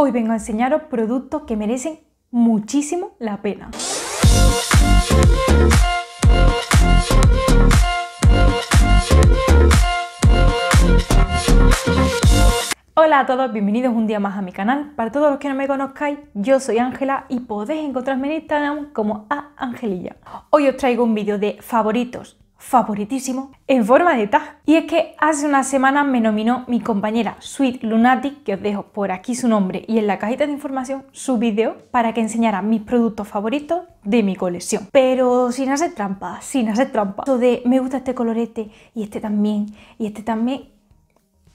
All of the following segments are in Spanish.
Hoy vengo a enseñaros productos que merecen muchísimo la pena. Hola a todos, bienvenidos un día más a mi canal. Para todos los que no me conozcáis, yo soy Ángela y podéis encontrarme en Instagram como a Angelilla. Hoy os traigo un vídeo de favoritos favoritísimo en forma de tag. Y es que hace una semana me nominó mi compañera Sweet Lunatic, que os dejo por aquí su nombre y en la cajita de información su vídeo para que enseñara mis productos favoritos de mi colección. Pero sin hacer trampa, sin hacer trampa. Eso de me gusta este colorete y este también y este también,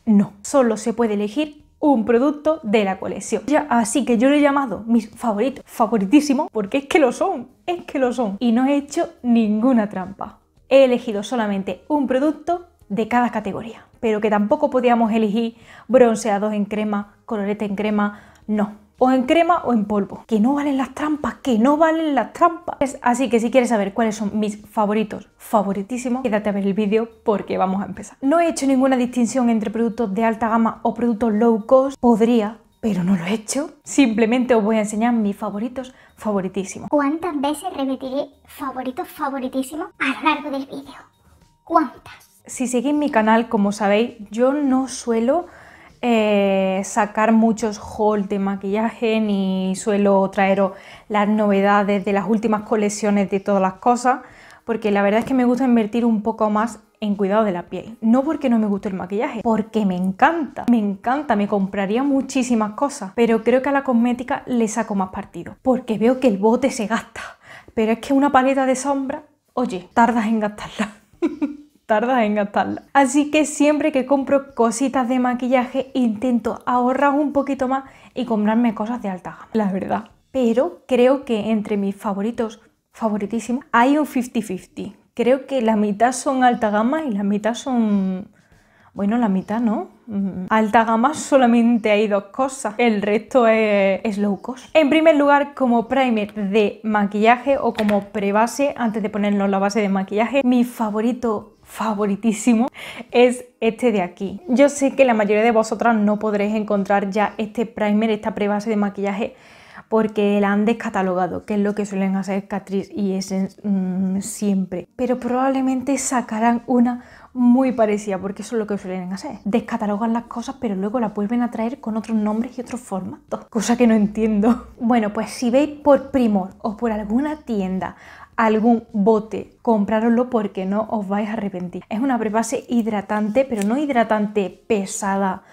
no. Solo se puede elegir un producto de la colección. así que yo lo he llamado mis favoritos, favoritísimos, porque es que lo son, es que lo son. Y no he hecho ninguna trampa he elegido solamente un producto de cada categoría, pero que tampoco podíamos elegir bronceados en crema, colorete en crema, no. O en crema o en polvo. Que no valen las trampas, que no valen las trampas. Así que si quieres saber cuáles son mis favoritos, favoritísimos, quédate a ver el vídeo porque vamos a empezar. No he hecho ninguna distinción entre productos de alta gama o productos low cost. Podría pero no lo he hecho. Simplemente os voy a enseñar mis favoritos favoritísimos. ¿Cuántas veces repetiré favoritos favoritísimos a lo largo del vídeo? ¿Cuántas? Si seguís mi canal, como sabéis, yo no suelo eh, sacar muchos hauls de maquillaje ni suelo traeros las novedades de las últimas colecciones de todas las cosas porque la verdad es que me gusta invertir un poco más en cuidado de la piel. No porque no me guste el maquillaje, porque me encanta, me encanta, me compraría muchísimas cosas, pero creo que a la cosmética le saco más partido, porque veo que el bote se gasta, pero es que una paleta de sombra, oye, tardas en gastarla. tardas en gastarla. Así que siempre que compro cositas de maquillaje intento ahorrar un poquito más y comprarme cosas de alta gama, la verdad. Pero creo que entre mis favoritos favoritísimos, hay un 50-50 creo que la mitad son alta gama y la mitad son... Bueno, la mitad no. Mm, alta gama solamente hay dos cosas. El resto es, low cost. En primer lugar, como primer de maquillaje o como prebase, antes de ponernos la base de maquillaje, mi favorito favoritísimo es este de aquí. Yo sé que la mayoría de vosotras no podréis encontrar ya este primer, esta prebase de maquillaje porque la han descatalogado, que es lo que suelen hacer Catrice y Essence mm, siempre. Pero probablemente sacarán una muy parecida, porque eso es lo que suelen hacer. Descatalogan las cosas, pero luego la vuelven a traer con otros nombres y otros formatos, cosa que no entiendo. Bueno, pues si veis por Primor o por alguna tienda algún bote, comprároslo porque no os vais a arrepentir. Es una prebase hidratante, pero no hidratante pesada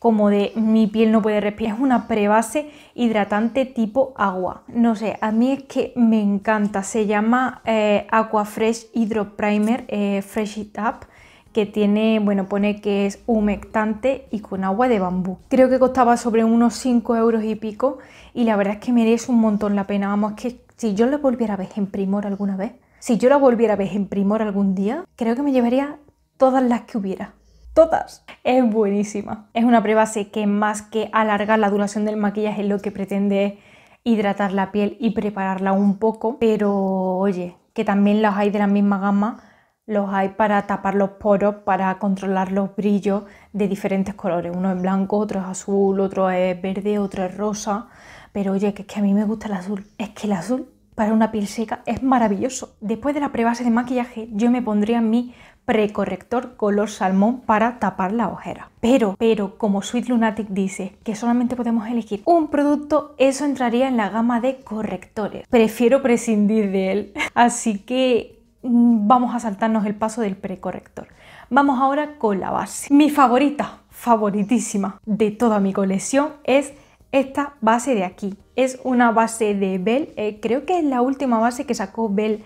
como de mi piel no puede respirar. Es una prebase hidratante tipo agua. No sé, a mí es que me encanta. Se llama eh, Aqua Fresh Hydro Primer eh, Fresh It Up que tiene, bueno, pone que es humectante y con agua de bambú. Creo que costaba sobre unos 5 euros y pico y la verdad es que merece un montón la pena. Vamos, es que si yo la volviera a ver en Primor alguna vez, si yo la volviera a ver en Primor algún día, creo que me llevaría todas las que hubiera todas. Es buenísima. Es una prebase que más que alargar la duración del maquillaje lo que pretende hidratar la piel y prepararla un poco, pero oye, que también los hay de la misma gama, los hay para tapar los poros, para controlar los brillos de diferentes colores. Uno es blanco, otro es azul, otro es verde, otro es rosa. Pero oye, que es que a mí me gusta el azul. Es que el azul para una piel seca es maravilloso. Después de la prebase de maquillaje yo me pondría mi precorrector color salmón para tapar la ojera. Pero, pero, como Sweet Lunatic dice que solamente podemos elegir un producto, eso entraría en la gama de correctores. Prefiero prescindir de él, así que mm, vamos a saltarnos el paso del precorrector. Vamos ahora con la base. Mi favorita, favoritísima de toda mi colección es esta base de aquí, es una base de Bell, eh, creo que es la última base que sacó Bell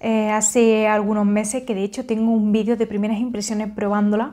eh, hace algunos meses, que de hecho tengo un vídeo de primeras impresiones probándola.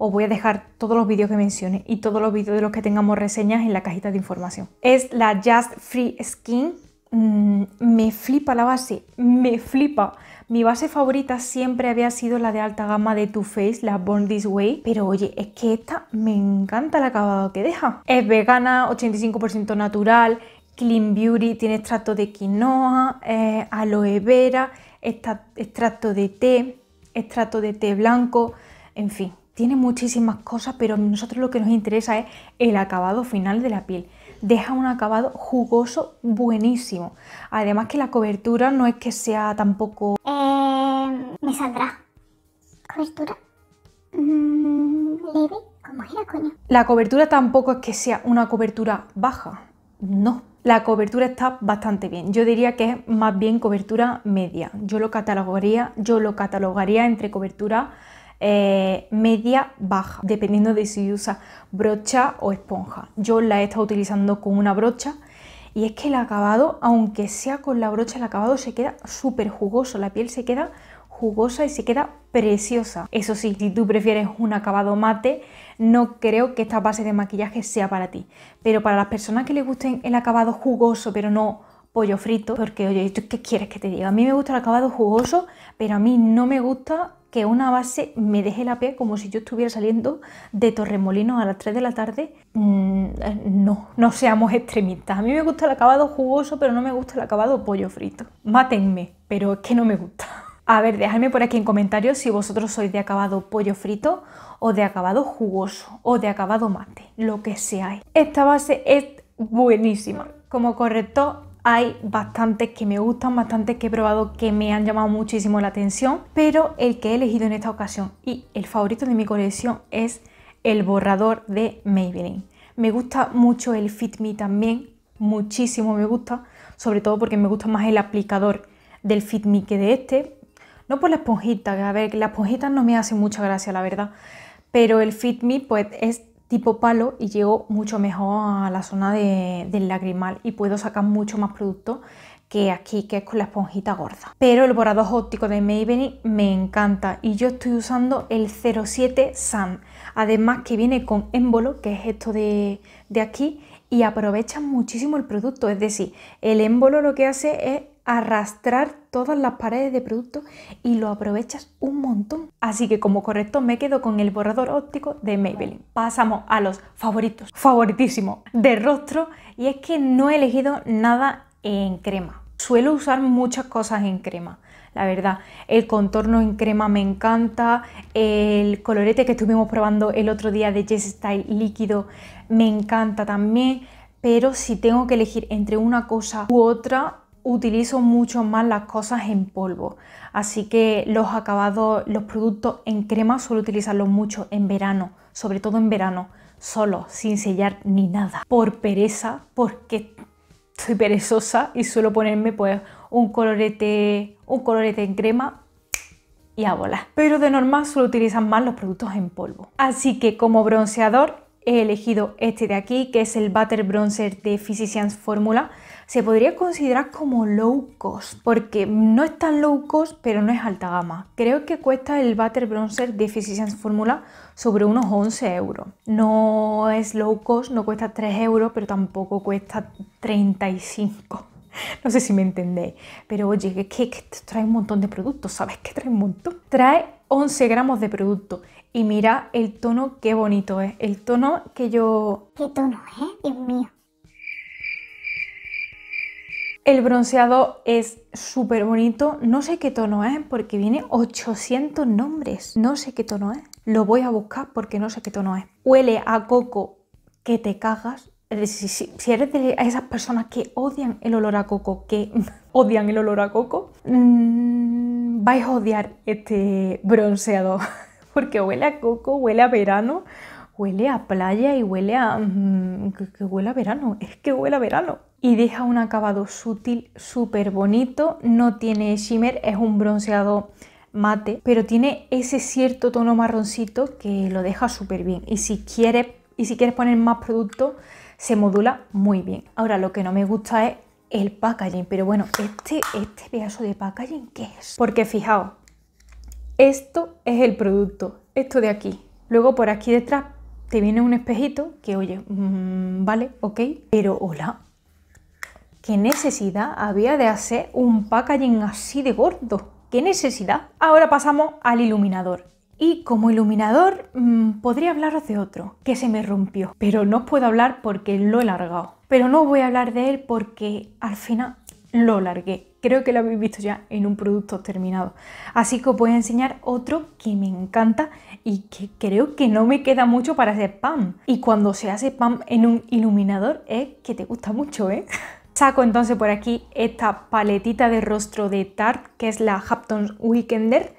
Os voy a dejar todos los vídeos que mencione y todos los vídeos de los que tengamos reseñas en la cajita de información. Es la Just Free Skin. Mm, me flipa la base, me flipa. Mi base favorita siempre había sido la de alta gama de Too Faced, la Born This Way, pero oye, es que esta me encanta el acabado que deja. Es vegana, 85% natural, Clean Beauty tiene extracto de quinoa, eh, aloe vera, extracto de té, extracto de té blanco, en fin, tiene muchísimas cosas, pero a nosotros lo que nos interesa es el acabado final de la piel. Deja un acabado jugoso buenísimo. Además que la cobertura no es que sea tampoco... Em, me saldrá. Cobertura. Mm, leve. ¿Cómo era, coño? La cobertura tampoco es que sea una cobertura baja. No, la cobertura está bastante bien. Yo diría que es más bien cobertura media. Yo lo catalogaría, yo lo catalogaría entre cobertura eh, media baja, dependiendo de si usa brocha o esponja. Yo la he estado utilizando con una brocha y es que el acabado, aunque sea con la brocha, el acabado se queda súper jugoso, la piel se queda jugosa y se queda preciosa. Eso sí, si tú prefieres un acabado mate, no creo que esta base de maquillaje sea para ti. Pero para las personas que les gusten el acabado jugoso, pero no pollo frito, porque oye, ¿tú qué quieres que te diga? A mí me gusta el acabado jugoso, pero a mí no me gusta que una base me deje la piel como si yo estuviera saliendo de Torremolinos a las 3 de la tarde. Mm, no, no seamos extremistas. A mí me gusta el acabado jugoso, pero no me gusta el acabado pollo frito. Mátenme, pero es que no me gusta. A ver, dejadme por aquí en comentarios si vosotros sois de acabado pollo frito o de acabado jugoso o de acabado mate, lo que sea. Esta base es buenísima. Como correcto hay bastantes que me gustan, bastantes que he probado que me han llamado muchísimo la atención, pero el que he elegido en esta ocasión y el favorito de mi colección es el borrador de Maybelline. Me gusta mucho el Fit Me también, muchísimo me gusta, sobre todo porque me gusta más el aplicador del Fit Me que de este, no por la esponjita, que a ver, la esponjita no me hace mucha gracia, la verdad. Pero el Fit Me, pues es tipo palo y llego mucho mejor a la zona de, del lagrimal y puedo sacar mucho más producto que aquí, que es con la esponjita gorda. Pero el borrador óptico de Maybelline me encanta y yo estoy usando el 07 Sun. Además que viene con émbolo, que es esto de, aquí, y aprovecha muchísimo el producto. Es decir, el émbolo lo que hace es arrastrar todas las paredes de productos y lo aprovechas un montón. Así que como correcto me quedo con el borrador óptico de Maybelline. Pasamos a los favoritos, favoritísimos de rostro y es que no he elegido nada en crema. Suelo usar muchas cosas en crema, la verdad. El contorno en crema me encanta, el colorete que estuvimos probando el otro día de Jess Style líquido me encanta también, pero si tengo que elegir entre una cosa u otra, utilizo mucho más las cosas en polvo. Así que los acabados, los productos en crema suelo utilizarlos mucho en verano, sobre todo en verano, solo, sin sellar ni nada. Por pereza, porque soy perezosa y suelo ponerme pues un colorete, un colorete en crema y a volar. Pero de normal suelo utilizar más los productos en polvo. Así que como bronceador he elegido este de aquí, que es el Butter Bronzer de Physicians Formula. Se podría considerar como low cost, porque no es tan low cost, pero no es alta gama. Creo que cuesta el Butter Bronzer de Physicians Formula sobre unos 11 euros. No es low cost, no cuesta 3 euros, pero tampoco cuesta 35. No sé si me entendéis, pero oye, que, kicked, trae un montón de productos, ¿sabes? Que trae un montón. Trae 11 gramos de producto y mira el tono, qué bonito es. Eh. El tono que yo... ¿Qué tono es? Eh, Dios mío. El bronceado es súper bonito. No sé qué tono es porque viene 800 nombres. No sé qué tono es. Lo voy a buscar porque no sé qué tono es. Huele a coco que te cagas. Eh, si, eres de esas personas que odian el olor a coco, que odian el olor a coco, mm, vais a odiar este bronceador. porque huele a coco, huele a verano, huele a playa y huele a... Mm, que, huele a verano, es que huele a verano. Y deja un acabado sutil, súper bonito, no tiene shimmer, es un bronceado mate, pero tiene ese cierto tono marroncito que lo deja súper bien. Y si quieres, y si quieres poner más producto, se modula muy bien. Ahora lo que no me gusta es el packaging, pero bueno, este, este pedazo de packaging, ¿qué es? Porque fijaos, esto es el producto, esto de aquí. Luego por aquí detrás te viene un espejito que, oye, mm, vale, ok, pero hola, ¿qué necesidad había de hacer un packaging así de gordo? ¿Qué necesidad? Ahora pasamos al iluminador. Y como iluminador mm, podría hablaros de otro, que se me rompió, pero no os puedo hablar porque lo he largado. Pero no voy a hablar de él porque al final lo largué creo que lo habéis visto ya en un producto terminado. Así que os voy a enseñar otro que me encanta y que creo que no me queda mucho para hacer spam. Y cuando se hace pam en un iluminador es que te gusta mucho, ¿eh? Saco entonces por aquí esta paletita de rostro de Tarte, que es la Hapton Weekender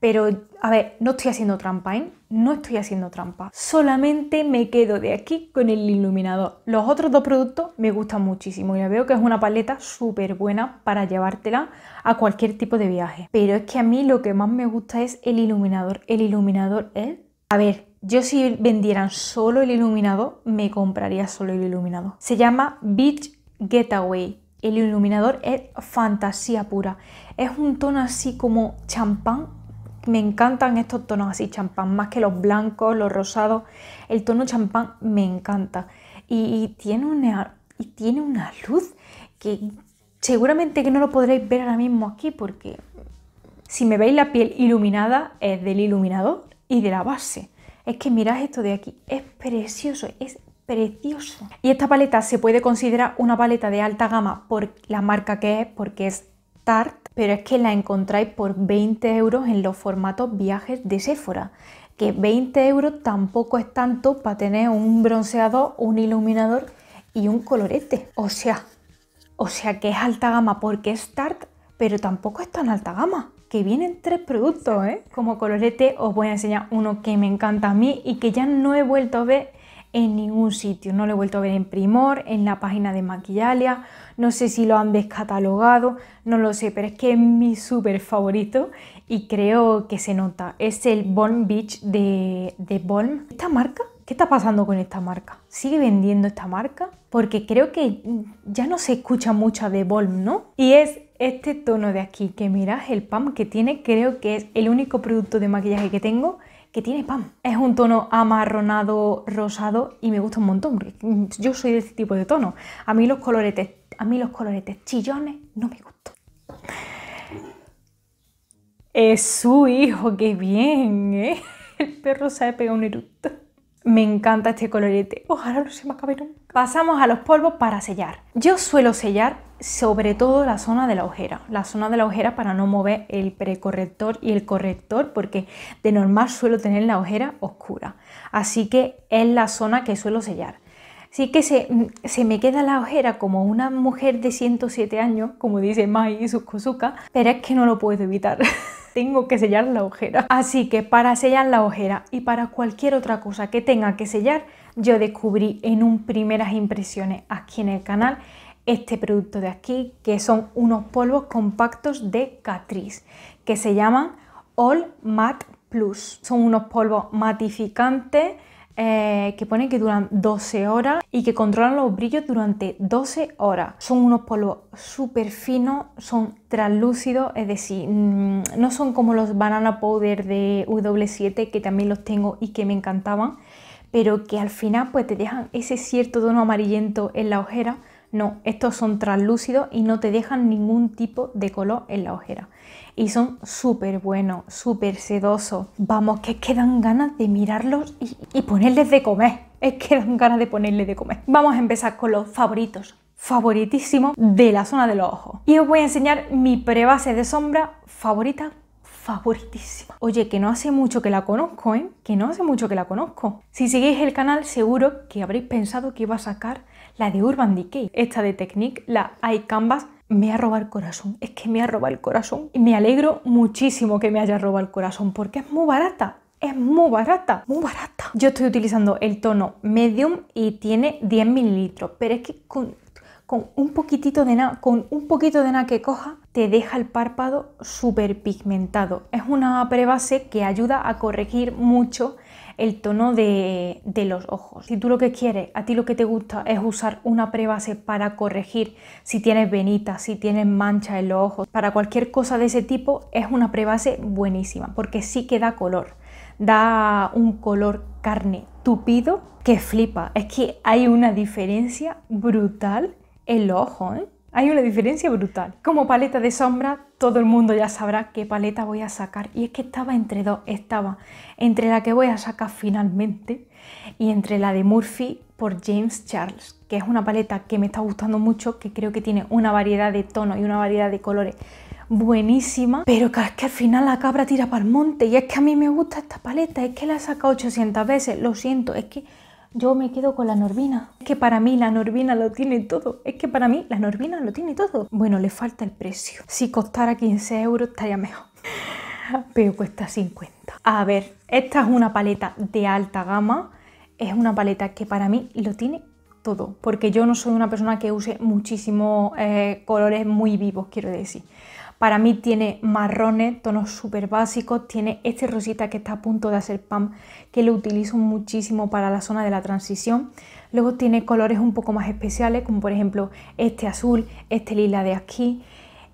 pero, a ver, no estoy haciendo trampa, ¿eh? No estoy haciendo trampa. Solamente me quedo de aquí con el iluminador. Los otros dos productos me gustan muchísimo y veo que es una paleta súper buena para llevártela a cualquier tipo de viaje. Pero es que a mí lo que más me gusta es el iluminador. El iluminador es... A ver, yo si vendieran solo el iluminador, me compraría solo el iluminador. Se llama Beach Getaway. El iluminador es fantasía pura. Es un tono así como champán me encantan estos tonos así champán, más que los blancos, los rosados. El tono champán me encanta. Y, tiene, una, y tiene una luz que seguramente que no lo podréis ver ahora mismo aquí porque si me veis la piel iluminada es del iluminador y de la base. Es que mirad esto de aquí, es precioso, es precioso. Y esta paleta se puede considerar una paleta de alta gama por la marca que es, porque es Tarte pero es que la encontráis por 20 euros en los formatos viajes de Sephora. Que 20 euros tampoco es tanto para tener un bronceador, un iluminador y un colorete. O sea, o sea que es alta gama porque es Tarte, pero tampoco es tan alta gama. Que vienen tres productos, ¿eh? Como colorete os voy a enseñar uno que me encanta a mí y que ya no he vuelto a ver en ningún sitio. No lo he vuelto a ver en Primor, en la página de Maquillalia, no sé si lo han descatalogado, no lo sé, pero es que es mi súper favorito y creo que se nota. Es el Bomb Beach de, de Esta marca, ¿qué está pasando con esta marca? ¿Sigue vendiendo esta marca? Porque creo que ya no se escucha mucho de Bolm, ¿no? Y es este tono de aquí, que mirad el pam que tiene, creo que es el único producto de maquillaje que tengo que tiene pan. Es un tono amarronado, rosado y me gusta un montón. Yo soy de este tipo de tono. A mí los coloretes, a mí los coloretes chillones no me gustan. Es su hijo, qué bien, ¿eh? El perro se ha pegado un eructo. Me encanta este colorete. Ojalá lo se me acabe Pasamos a los polvos para sellar. Yo suelo sellar sobre todo la zona de la ojera, la zona de la ojera para no mover el precorrector y el corrector porque de normal suelo tener la ojera oscura, así que es la zona que suelo sellar. Así que se, me queda la ojera como una mujer de 107 años, como dice Mai y sus cosucas, pero es que no lo puedo evitar. Tengo que sellar la ojera. Así que para sellar la ojera y para cualquier otra cosa que tenga que sellar, yo descubrí en un primeras impresiones aquí en el canal este producto de aquí, que son unos polvos compactos de Catrice, que se llaman All Matte Plus. Son unos polvos matificantes eh, que ponen que duran 12 horas y que controlan los brillos durante 12 horas. Son unos polvos súper finos, son translúcidos, es decir, mm, no son como los banana powder de W7 que también los tengo y que me encantaban, pero que al final pues te dejan ese cierto tono amarillento en la ojera no, estos son translúcidos y no te dejan ningún tipo de color en la ojera. Y son súper buenos, súper sedosos. Vamos, que es que dan ganas de mirarlos y, ponerles de comer. Es que dan ganas de ponerles de comer. Vamos a empezar con los favoritos favoritísimos de la zona de los ojos. Y os voy a enseñar mi prebase de sombra favorita, favoritísima. Oye, que no hace mucho que la conozco, ¿eh? Que no hace mucho que la conozco. Si seguís el canal, seguro que habréis pensado que iba a sacar la de Urban Decay, esta de Technique, la Canvas, me ha robado el corazón. Es que me ha robado el corazón. Y me alegro muchísimo que me haya robado el corazón porque es muy barata. Es muy barata, muy barata. Yo estoy utilizando el tono medium y tiene 10 mililitros, pero es que con, con un poquitito de nada, con un poquito de nada que coja, te deja el párpado súper pigmentado. Es una prebase que ayuda a corregir mucho el tono de, los ojos. Si tú lo que quieres, a ti lo que te gusta es usar una prebase para corregir si tienes venitas, si tienes manchas en los ojos, para cualquier cosa de ese tipo es una prebase buenísima porque sí que da color, da un color carne tupido que flipa. Es que hay una diferencia brutal en los ojos. ¿eh? Hay una diferencia brutal. Como paleta de sombra, todo el mundo ya sabrá qué paleta voy a sacar. Y es que estaba entre dos, estaba entre la que voy a sacar finalmente y entre la de Murphy por James Charles, que es una paleta que me está gustando mucho, que creo que tiene una variedad de tonos y una variedad de colores buenísima, pero que es que al final la cabra tira para el monte y es que a mí me gusta esta paleta, es que la he sacado 800 veces, lo siento, es que yo me quedo con la Norvina. Es que para mí la Norvina lo tiene todo. Es que para mí la Norvina lo tiene todo. Bueno, le falta el precio. Si costara 15 euros estaría mejor. Pero cuesta 50. A ver, esta es una paleta de alta gama. Es una paleta que para mí lo tiene todo. Porque yo no soy una persona que use muchísimos eh, colores muy vivos, quiero decir. Para mí tiene marrones, tonos súper básicos, tiene este rosita que está a punto de hacer pam, que lo utilizo muchísimo para la zona de la transición. Luego tiene colores un poco más especiales, como por ejemplo este azul, este lila de aquí.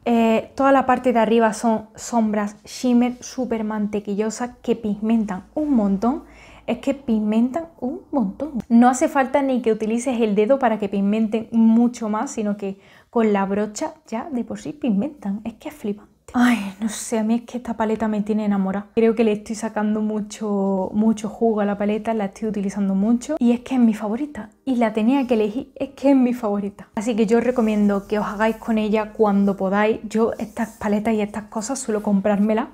Eh, toda la parte de arriba son sombras shimmer súper mantequillosas que pigmentan un montón es que pigmentan un montón. No hace falta ni que utilices el dedo para que pigmenten mucho más, sino que con la brocha ya de por sí pigmentan. Es que es flipante. Ay, no sé, a mí es que esta paleta me tiene enamorada. Creo que le estoy sacando mucho, mucho jugo a la paleta, la estoy utilizando mucho y es que es mi favorita. Y la tenía que elegir, es que es mi favorita. Así que yo recomiendo que os hagáis con ella cuando podáis. Yo estas paletas y estas cosas suelo comprármelas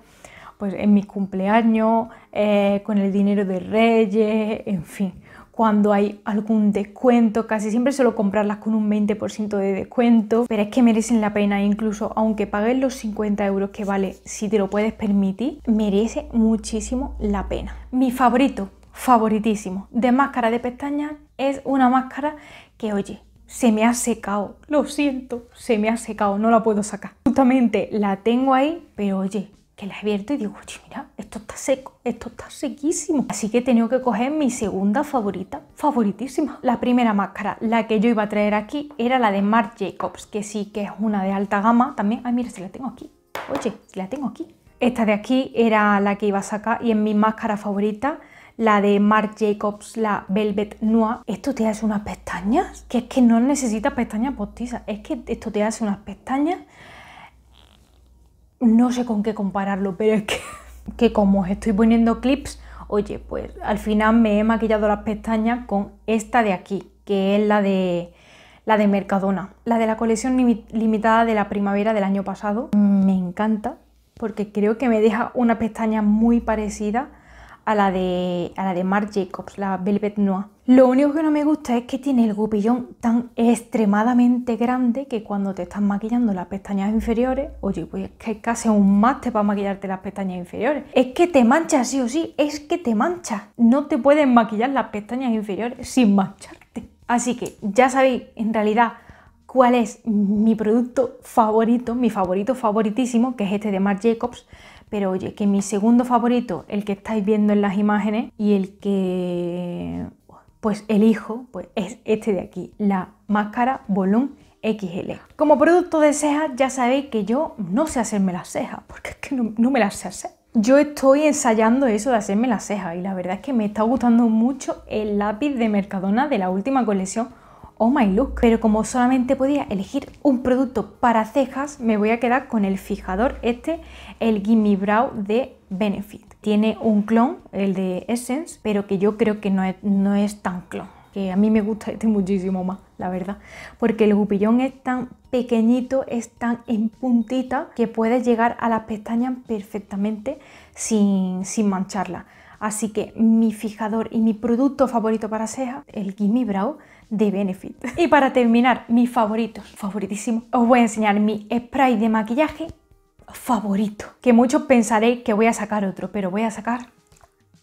pues en mis cumpleaños, eh, con el dinero de Reyes, en fin cuando hay algún descuento, casi siempre suelo comprarlas con un 20% de descuento, pero es que merecen la pena, incluso aunque pagues los 50 euros que vale, si te lo puedes permitir, merece muchísimo la pena. Mi favorito, favoritísimo, de máscara de pestañas es una máscara que, oye, se me ha secado, lo siento, se me ha secado, no la puedo sacar. Justamente la tengo ahí, pero oye, que la he abierto y digo, oye, mira, esto está seco, esto está sequísimo. Así que he tenido que coger mi segunda favorita, favoritísima. La primera máscara, la que yo iba a traer aquí, era la de Marc Jacobs, que sí que es una de alta gama también. Ay, mira, si la tengo aquí. Oye, si la tengo aquí. Esta de aquí era la que iba a sacar y en mi máscara favorita la de Marc Jacobs, la Velvet Noir. Esto te hace unas pestañas, que es que no necesitas pestañas postizas, es que esto te hace unas pestañas. No sé con qué compararlo, pero es que que como os estoy poniendo clips, oye, pues al final me he maquillado las pestañas con esta de aquí, que es la de la de Mercadona, la de la colección limitada de la primavera del año pasado. Me encanta porque creo que me deja una pestaña muy parecida a la de, la de Marc Jacobs, la Velvet Noir. Lo único que no me gusta es que tiene el gupillón tan extremadamente grande que cuando te estás maquillando las pestañas inferiores, oye, pues es que es casi un máster para maquillarte las pestañas inferiores. Es que te mancha, sí o sí, es que te mancha. No te puedes maquillar las pestañas inferiores sin mancharte. Así que ya sabéis, en realidad, cuál es mi producto favorito, mi favorito favoritísimo, que es este de Marc Jacobs. Pero oye, que mi segundo favorito, el que estáis viendo en las imágenes y el que pues elijo, pues es este de aquí, la máscara Volum XL. Como producto de cejas ya sabéis que yo no sé hacerme las cejas, porque es que no, no me las sé hacer. Yo estoy ensayando eso de hacerme las cejas y la verdad es que me está gustando mucho el lápiz de Mercadona de la última colección Oh My Look. Pero como solamente podía elegir un producto para cejas, me voy a quedar con el fijador este, el Gimme Brow de Benefit. Tiene un clon, el de Essence, pero que yo creo que no es, tan clon. Que a mí me gusta este muchísimo más, la verdad. Porque el gupillón es tan pequeñito, es tan en puntita, que puedes llegar a las pestañas perfectamente sin, sin mancharla. Así que mi fijador y mi producto favorito para cejas, el Gimme Brow de Benefit. Y para terminar, mi favorito, favoritísimo, os voy a enseñar mi spray de maquillaje favorito. Que muchos pensaréis que voy a sacar otro, pero voy a sacar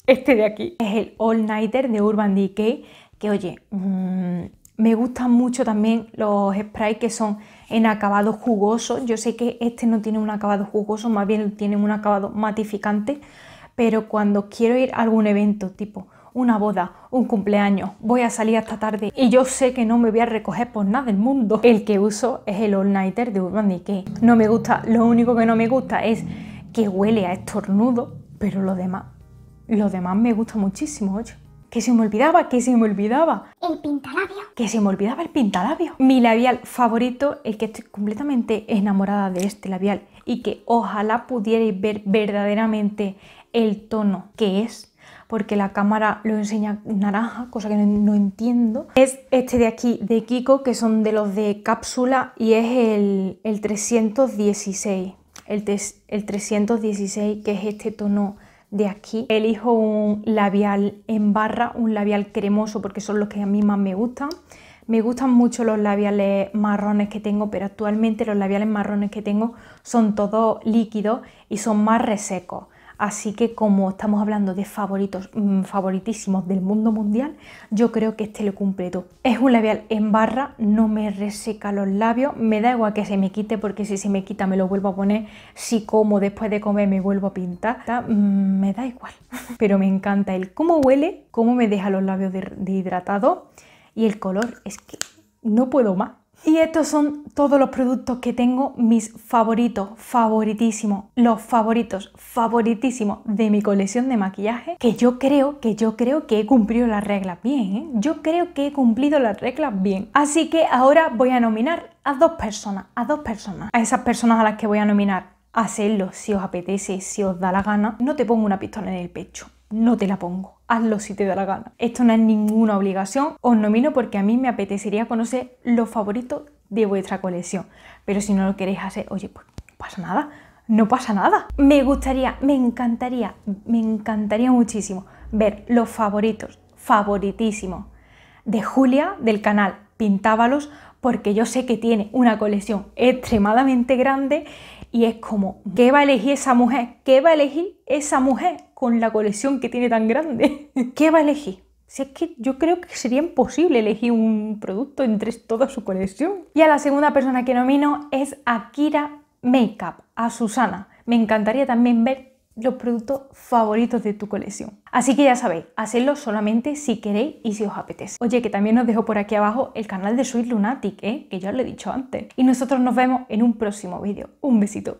este de aquí. Es el All Nighter de Urban Decay, que oye, mm, me gustan mucho también los sprays que son en acabado jugoso. Yo sé que este no tiene un acabado jugoso, más bien tiene un acabado matificante, pero cuando quiero ir a algún evento tipo una boda, un cumpleaños, voy a salir hasta tarde y yo sé que no me voy a recoger por nada del mundo. El que uso es el All Nighter de Urban Decay. No me gusta, lo único que no me gusta es que huele a estornudo, pero lo demás, lo demás me gusta muchísimo, oye. Que se me olvidaba, que se me olvidaba. El pintalabio. Que se me olvidaba el pintalabio. Mi labial favorito, el que estoy completamente enamorada de este labial y que ojalá pudierais ver verdaderamente el tono que es, porque la cámara lo enseña naranja, cosa que no, entiendo. Es este de aquí, de Kiko, que son de los de cápsula y es el, 316. El, el 316, que es este tono de aquí. Elijo un labial en barra, un labial cremoso, porque son los que a mí más me gustan. Me gustan mucho los labiales marrones que tengo, pero actualmente los labiales marrones que tengo son todos líquidos y son más resecos. Así que como estamos hablando de favoritos, mm, favoritísimos del mundo mundial, yo creo que este lo cumple todo. Es un labial en barra, no me reseca los labios, me da igual que se me quite porque si se me quita me lo vuelvo a poner, si como después de comer me vuelvo a pintar, mm, me da igual. Pero me encanta el cómo huele, cómo me deja los labios de hidratado y el color, es que no puedo más. Y estos son todos los productos que tengo, mis favoritos, favoritísimos, los favoritos, favoritísimos de mi colección de maquillaje, que yo creo, que yo creo que he cumplido las reglas bien, ¿eh? Yo creo que he cumplido las reglas bien. Así que ahora voy a nominar a dos personas, a dos personas, a esas personas a las que voy a nominar. hacerlo, si os apetece, si os da la gana. No te pongo una pistola en el pecho, no te la pongo hazlo si te da la gana. Esto no es ninguna obligación, os nomino porque a mí me apetecería conocer los favoritos de vuestra colección, pero si no lo queréis hacer, oye, pues no pasa nada, no pasa nada. Me gustaría, me encantaría, me encantaría muchísimo ver los favoritos, favoritísimos, de Julia del canal Pintábalos, porque yo sé que tiene una colección extremadamente grande y es como, ¿qué va a elegir esa mujer? ¿Qué va a elegir esa mujer? con la colección que tiene tan grande? ¿Qué va a elegir? Si es que yo creo que sería imposible elegir un producto entre toda su colección. Y a la segunda persona que nomino es Akira Makeup, a Susana. Me encantaría también ver los productos favoritos de tu colección. Así que ya sabéis, hacedlo solamente si queréis y si os apetece. Oye, que también os dejo por aquí abajo el canal de Sweet Lunatic, ¿eh? que ya os lo he dicho antes. Y nosotros nos vemos en un próximo vídeo. Un besito.